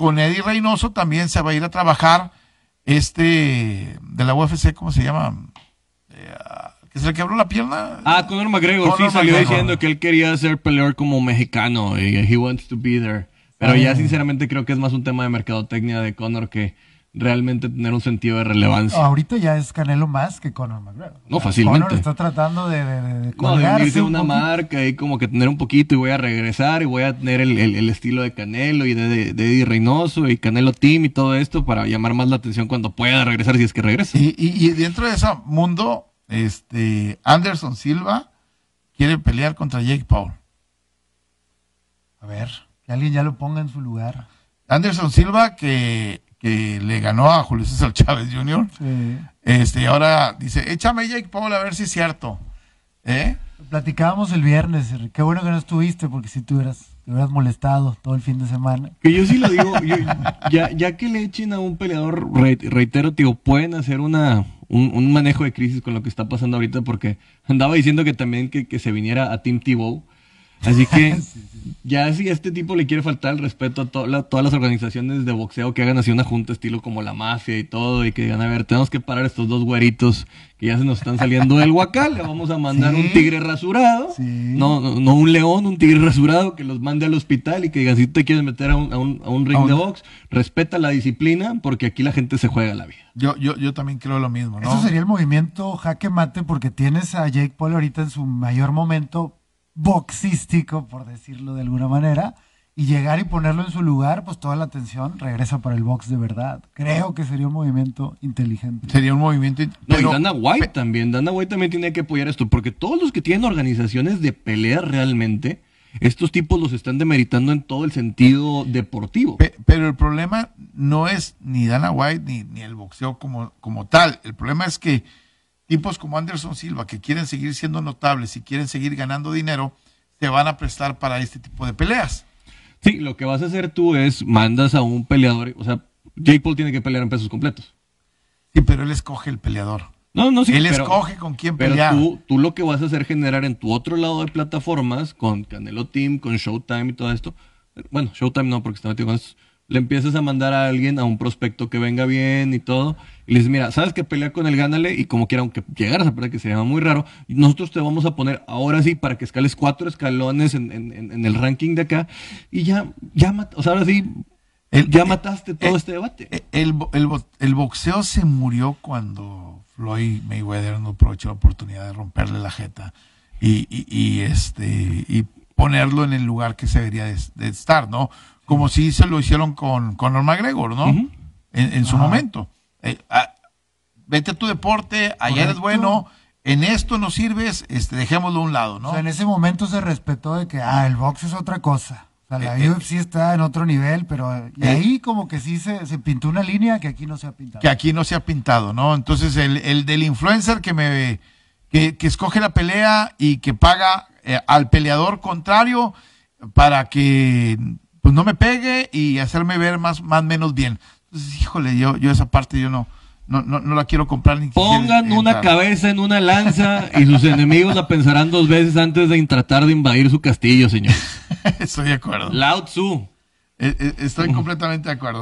con Eddie Reynoso también se va a ir a trabajar este de la UFC, ¿cómo se llama? Eh, que se le quebró la pierna. Ah, Conor McGregor, sí, salió diciendo que él quería ser peleador como mexicano. Y eh, he wants to be there. Pero ya ah. sinceramente creo que es más un tema de mercadotecnia de Conor que realmente tener un sentido de relevancia. Ahorita ya es Canelo más que Conor McGregor. No, fácilmente. Conor está tratando de, de, una marca y como que tener un poquito y voy a regresar y voy a tener el, estilo de Canelo y de, Eddie Reynoso y Canelo Team y todo esto para llamar más la atención cuando pueda regresar si es que regresa. Y, dentro de ese mundo, este Anderson Silva quiere pelear contra Jake Paul. A ver, que alguien ya lo ponga en su lugar. Anderson Silva que que le ganó a Julio César Chávez Jr. Este, y ahora dice, échame y Paul a ver si es cierto. ¿Eh? Platicábamos el viernes, qué bueno que no estuviste, porque si tú te hubieras molestado todo el fin de semana. Que yo sí lo digo, ya, ya, que le echen a un peleador, reitero, tío, pueden hacer una, un, manejo de crisis con lo que está pasando ahorita, porque andaba diciendo que también que, que se viniera a Tim Bow. Así que ya si este tipo le quiere faltar el respeto a todas las organizaciones de boxeo que hagan así una junta estilo como la mafia y todo, y que digan, a ver, tenemos que parar estos dos güeritos que ya se nos están saliendo del huacal, le vamos a mandar un tigre rasurado, no, no, un león, un tigre rasurado, que los mande al hospital y que digan, si te quieres meter a un, ring de box, respeta la disciplina porque aquí la gente se juega la vida. Yo, yo, yo también creo lo mismo, ¿no? Eso sería el movimiento jaque mate porque tienes a Jake Paul ahorita en su mayor momento, boxístico, por decirlo de alguna manera, y llegar y ponerlo en su lugar, pues toda la atención regresa para el box de verdad. Creo que sería un movimiento inteligente. Sería un movimiento no, y Dana White también, Dana White también tiene que apoyar esto, porque todos los que tienen organizaciones de pelea realmente, estos tipos los están demeritando en todo el sentido deportivo. pero el problema no es ni Dana White ni, el boxeo como, como tal. El problema es que Tipos como Anderson Silva, que quieren seguir siendo notables y quieren seguir ganando dinero, se van a prestar para este tipo de peleas. Sí, lo que vas a hacer tú es mandas a un peleador, o sea, Jake Paul tiene que pelear en pesos completos. Sí, pero él escoge el peleador. No, no, sí. Él escoge con quién pelear. Pero tú, lo que vas a hacer generar en tu otro lado de plataformas, con Canelo Team, con Showtime y todo esto. Bueno, Showtime no, porque está metido con le empiezas a mandar a alguien, a un prospecto que venga bien y todo, y le dices, mira, sabes que pelea con el gánale y como quiera, aunque llegaras a perder, que llama muy raro, nosotros te vamos a poner ahora sí para que escales cuatro escalones en, en, el ranking de acá y ya, ya, o sea, ahora sí, el, ya mataste todo este debate. El, boxeo se murió cuando Floyd Mayweather no aprovechó la oportunidad de romperle la jeta y, y, este, y ponerlo en el lugar que se debería de estar, ¿no? como si se lo hicieron con Norma Gregor, ¿no? En, su momento. Eh, ah, vete a tu deporte, ayer eres bueno, en esto no sirves, este, dejémoslo a un lado, ¿no? O sea, en ese momento se respetó de que, ah, el box es otra cosa. O sea, la eh, eh. UFC está en otro nivel, pero ahí como que sí se, se, pintó una línea que aquí no se ha pintado. Que aquí no se ha pintado, ¿no? Entonces, el, del influencer que me... que, escoge la pelea y que paga al peleador contrario para que pues, no me pegue y hacerme ver más, más menos bien. híjole, yo, yo esa parte yo no, no, la quiero comprar Pongan una cabeza en una lanza y sus enemigos la pensarán dos veces antes de tratar de invadir su castillo, señor. Estoy de acuerdo. Lao Tzu. E, e, estoy completamente de acuerdo.